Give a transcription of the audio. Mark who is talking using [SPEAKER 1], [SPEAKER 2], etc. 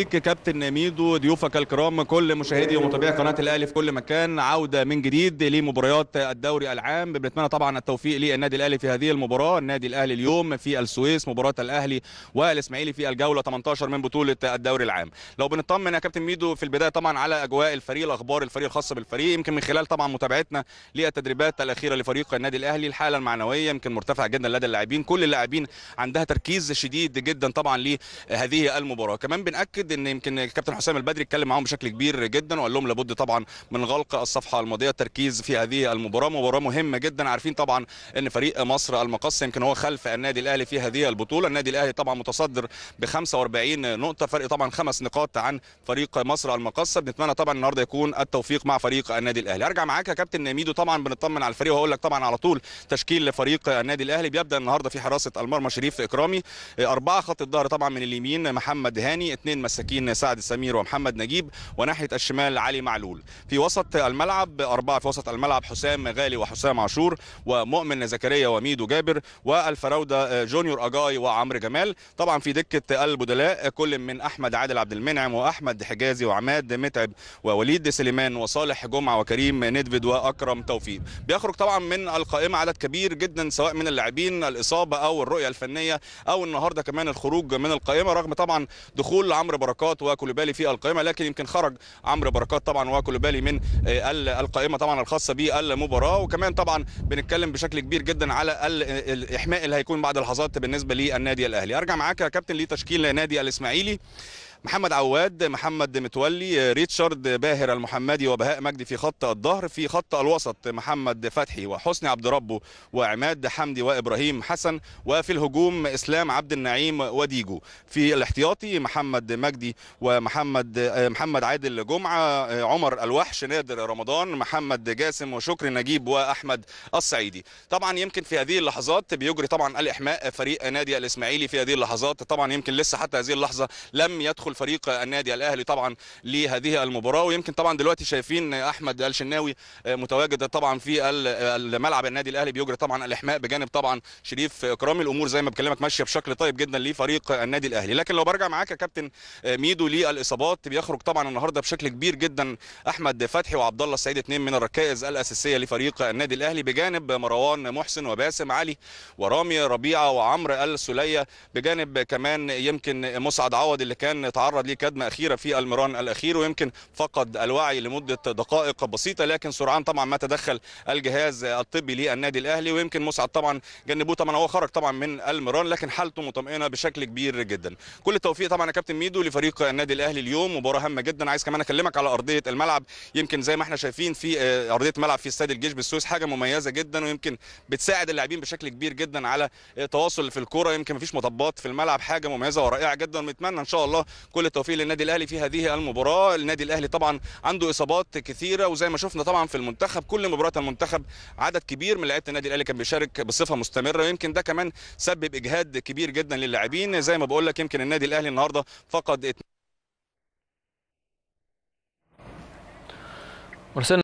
[SPEAKER 1] ليك كابتن ميدو ضيوفك الكرام كل مشاهدي ومتابعي قناه الاهلي في كل مكان عوده من جديد لمباريات الدوري العام بنتمنى طبعا التوفيق للنادي الاهلي في هذه المباراه النادي الاهلي اليوم في السويس مباراه الاهلي والاسماعيلي في الجوله 18 من بطوله الدوري العام لو بنطمن يا كابتن ميدو في البدايه طبعا على اجواء الفريق الاخبار الفريق الخاصه بالفريق يمكن من خلال طبعا متابعتنا للتدريبات الاخيره لفريق النادي الاهلي الحاله المعنويه يمكن مرتفعه جدا لدى اللاعبين كل اللاعبين عندها تركيز شديد جدا طبعا لهذه المباراه كمان بناكد بجد ان يمكن الكابتن حسام البدري اتكلم معاهم بشكل كبير جدا وقال لهم لابد طبعا من غلق الصفحه الماضيه التركيز في هذه المباراه مباراه مهمه جدا عارفين طبعا ان فريق مصر المقص يمكن هو خلف النادي الاهلي في هذه البطوله النادي الاهلي طبعا متصدر ب 45 نقطه فرق طبعا خمس نقاط عن فريق مصر المقصه بنتمنى طبعا النهارده يكون التوفيق مع فريق النادي الاهلي ارجع معاك يا كابتن ميدو طبعا بنطمن على الفريق وهقول لك طبعا على طول تشكيل فريق النادي الاهلي بيبدا النهارده في حراسه المرمى شريف اكرامي اربعه خط الظهر طبعا من اليمين محمد هاني اثنين المساكين سعد سمير ومحمد نجيب وناحيه الشمال علي معلول في وسط الملعب اربعه في وسط الملعب حسام غالي وحسام عاشور ومؤمن زكريا وميدو جابر والفراوده جونيور اجاي وعمرو جمال طبعا في دكه البدلاء كل من احمد عادل عبد المنعم واحمد حجازي وعماد متعب ووليد سليمان وصالح جمعه وكريم ندفد واكرم توفيق بيخرج طبعا من القائمه عدد كبير جدا سواء من اللاعبين الاصابه او الرؤيه الفنيه او النهارده كمان الخروج من القائمه رغم طبعا دخول عمرو بركات وكولوبالي في القائمه لكن يمكن خرج عمرو بركات طبعا وكولوبالي من آه، القائمه طبعا الخاصه بالمباراه وكمان طبعا بنتكلم بشكل كبير جدا على الاحماء اللي هيكون بعد لحظات بالنسبه للنادي الاهلي ارجع معاك يا كابتن لتشكيل نادي الاسماعيلي محمد عواد محمد متولي ريتشارد باهر المحمدي وبهاء مجدي في خط الظهر في خط الوسط محمد فتحي وحسني عبد ربه وعماد حمدي وابراهيم حسن وفي الهجوم اسلام عبد النعيم وديجو في الاحتياطي محمد مجدي ومحمد آه، محمد عادل جمعه آه، عمر الوحش نادر رمضان محمد جاسم وشكر نجيب واحمد الصعيدي طبعا يمكن في هذه اللحظات بيجري طبعا الاحماء فريق نادي الاسماعيلي في هذه اللحظات طبعا يمكن لسه حتى هذه اللحظه لم يدخل تدخل فريق النادي الاهلي طبعا لهذه المباراه ويمكن طبعا دلوقتي شايفين احمد الشناوي متواجد طبعا في الملعب النادي الاهلي بيجري طبعا الاحماء بجانب طبعا شريف اكرامي الامور زي ما بكلمك ماشيه بشكل طيب جدا لفريق النادي الاهلي لكن لو برجع معاك يا كابتن ميدو للاصابات بيخرج طبعا النهارده بشكل كبير جدا احمد فتحي وعبد الله السعيد اثنين من الركائز الاساسيه لفريق النادي الاهلي بجانب مروان محسن وباسم علي ورامي ربيعه وعمرو السليه بجانب كمان يمكن مسعد عوض اللي كان تعرض لكدمه اخيره في المران الاخير ويمكن فقد الوعي لمده دقائق بسيطه لكن سرعان طبعا ما تدخل الجهاز الطبي للنادي الاهلي ويمكن مسعد طبعا جنبوه طبعا هو خرج طبعا من المران لكن حالته مطمئنه بشكل كبير جدا كل التوفيق طبعا يا كابتن ميدو لفريق النادي الاهلي اليوم مباراه هامه جدا عايز كمان اكلمك على ارضيه الملعب يمكن زي ما احنا شايفين في آه، ارضيه ملعب في استاد الجيش بالسويس حاجه مميزه جدا ويمكن بتساعد اللاعبين بشكل كبير جدا على التواصل آه، في الكوره يمكن مفيش مطبات في الملعب حاجه مميزه ورائعه جدا ونتمنى ان شاء الله كل التوفيق للنادي الاهلي في هذه المباراه النادي الاهلي طبعا عنده اصابات كثيره وزي ما شفنا طبعا في المنتخب كل مباريات المنتخب عدد كبير من لعيبه النادي الاهلي كان بيشارك بصفه مستمره ويمكن ده كمان سبب اجهاد كبير جدا للاعبين زي ما بقول لك يمكن النادي الاهلي النهارده فقد مرسلنا